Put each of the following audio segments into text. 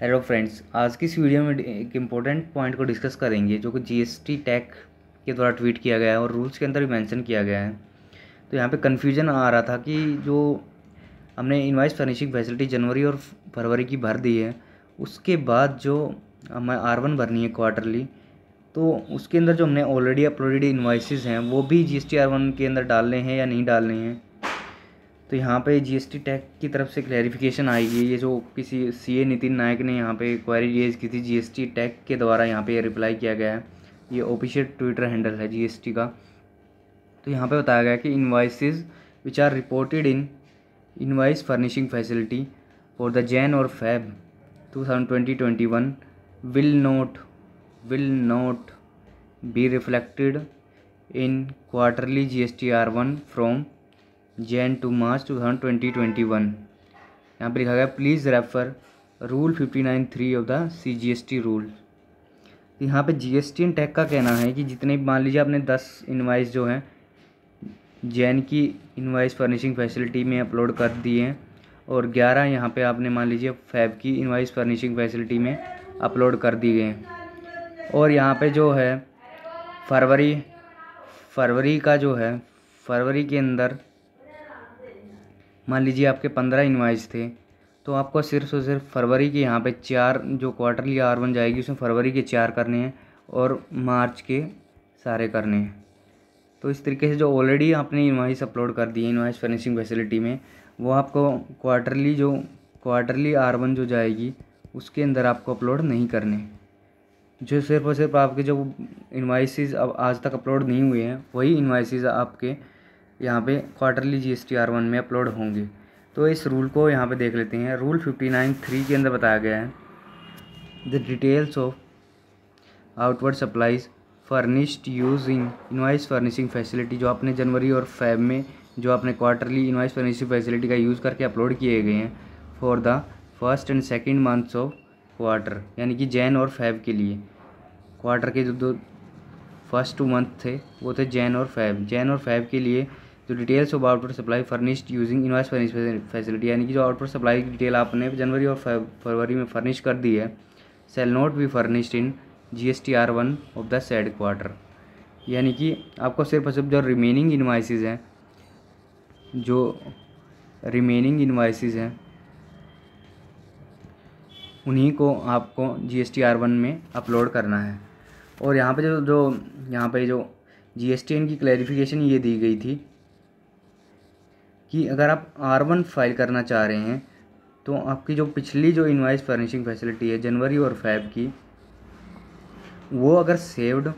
hello friends आज की इस वीडियो में एक इम्पोर्टेंट पॉइंट को डिस्कस करेंगे जो कि जीएसटी टैग के द्वारा ट्वीट किया गया है और रूल्स के अंदर भी मेंशन किया गया है तो यहाँ पे कन्फ्यूजन आ रहा था कि जो हमने इन्वाइस फर्निशिंग फैसिलिटी जनवरी और फरवरी की भर दी है उसके बाद जो हमें आर वन भरनी है क्वार्टरली तो उसके अंदर जो हमने ऑलरेडी अपलोडेड इन्वाइसिस हैं वो भी G S T R one के अंदर डालने हैं या नहीं डालने हैं तो यहाँ पे जीएसटी टैग की तरफ से क्लैरिफिकेशन आएगी ये जो किसी सीए नितिन नायक ने यहाँ पे क्वारी रेज की थी जीएसटी टैग के द्वारा यहाँ पे रिप्लाई किया गया है ये ऑफिशियल ट्विटर हैंडल है जीएसटी का तो यहाँ पे बताया गया कि invoices which are reported in invoice furnishing facility for the Jan और Feb two thousand twenty twenty one will not will not be reflected in quarterly G S T R one from Jan to March two thousand twenty twenty one यहाँ पर लिखा गया please refer rule fifty nine three of the C ji S T rule यहाँ पर G S T and टैक का कहना है कि जितने मान लीजिए आपने दस इन्वाइस जो हैं जैन की इन्वाइस फर्निशिंग फैसिलिटी में अपलोड कर दिए हैं और ग्यारह यहाँ पर आपने मान लीजिए फैब की इन्वाइस फर्निशिंग फैसिलिटी में अपलोड कर दिए गए हैं और यहाँ पर जो है फरवरी फरवरी का जो है फरवरी के अंदर मान लीजिए आपके पंद्रह इन्वाइस थे तो आपको सिर्फ और सिर्फ फरवरी के यहाँ पे चार जो क्वार्टरली आर वन जाएगी उसमें फरवरी के चार करने हैं और मार्च के सारे करने हैं तो इस तरीके से जो ऑलरेडी आपने इन्वाइस अपलोड कर दी है इन्वाइस फर्निशिंग फैसिलिटी में वो आपको क्वार्टरली जो क्वार्टरली आर वन जो जाएगी उसके अंदर आपको अपलोड नहीं करने जो सिर्फ और सिर्फ आपके जो इन्वाइसिस अब आज तक अपलोड नहीं हुए हैं वही इन्वाइसिस आपके यहाँ पे क्वार्टरली जीएसटी आर वन में अपलोड होंगे तो इस रूल को यहाँ पे देख लेते हैं रूल फिफ्टी नाइन थ्री के अंदर बताया गया है the details of outward supplies furnished use in invoice furnishing facility जो आपने जनवरी और फैब में जो आपने क्वार्टरली इन्वाइस फर्निशिंग फैसिलिटी का यूज़ करके अपलोड किए गए हैं for the first and second months of quarter यानी कि जैन और फैब के लिए क्वार्टर के जो दो फर्स्ट टू मंथ थे वो थे जैन और फैब जैन और फैब के लिए जो डिटेल्स है वो output supply furnished using invoice furnish facility यानी कि जो आउटपुट सप्लाई की डिटेल आपने जनवरी और फरवरी में फर्निश कर दी है shall not be furnished in G S T R one of the said quarter यानी कि आपको सिर्फ और सिर्फ जो रिमेनिंग इन्वाइसिस हैं जो रिमेनिंग इन्वाइसिस हैं उन्हीं को आपको G S T R one में अपलोड करना है और यहाँ पे जो जो यहाँ पे जो जी एस टी एन की क्लैरिफिकेशन ये दी गई थी कि अगर आप आर वन फाइल करना चाह रहे हैं तो आपकी जो पिछली जो इन्वाइस फर्निशिंग फैसिलिटी है जनवरी और फैब की वो अगर सेव्ड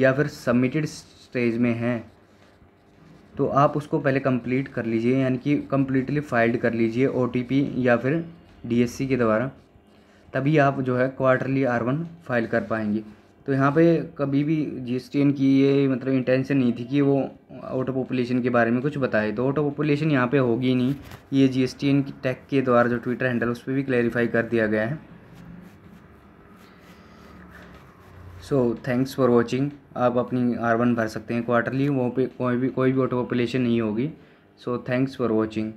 या फिर सबमिटेड स्टेज में है तो आप उसको पहले कंप्लीट कर लीजिए यानी कि कम्प्लीटली फाइल्ड कर लीजिए ओ या फिर डी के द्वारा तभी आप जो है क्वार्टरली आर वन फाइल कर पाएंगे तो यहाँ पे कभी भी जी की ये मतलब इंटेंशन नहीं थी कि वो आउट ऑफ पॉपुलेशन के बारे में कुछ बताए तो आउट ऑफ पॉपुलेशन यहाँ पे होगी नहीं ये टी की टैग के द्वारा जो ट्विटर हैंडल उस पर भी क्लैरिफाई कर दिया गया है सो थैंक्स फॉर वॉचिंग आप अपनी आर वन भर सकते हैं क्वार्टरली वो पे कोई भी कोई भी ऑटो पॉपुलेशन नहीं होगी सो थैंक्स फॉर वॉचिंग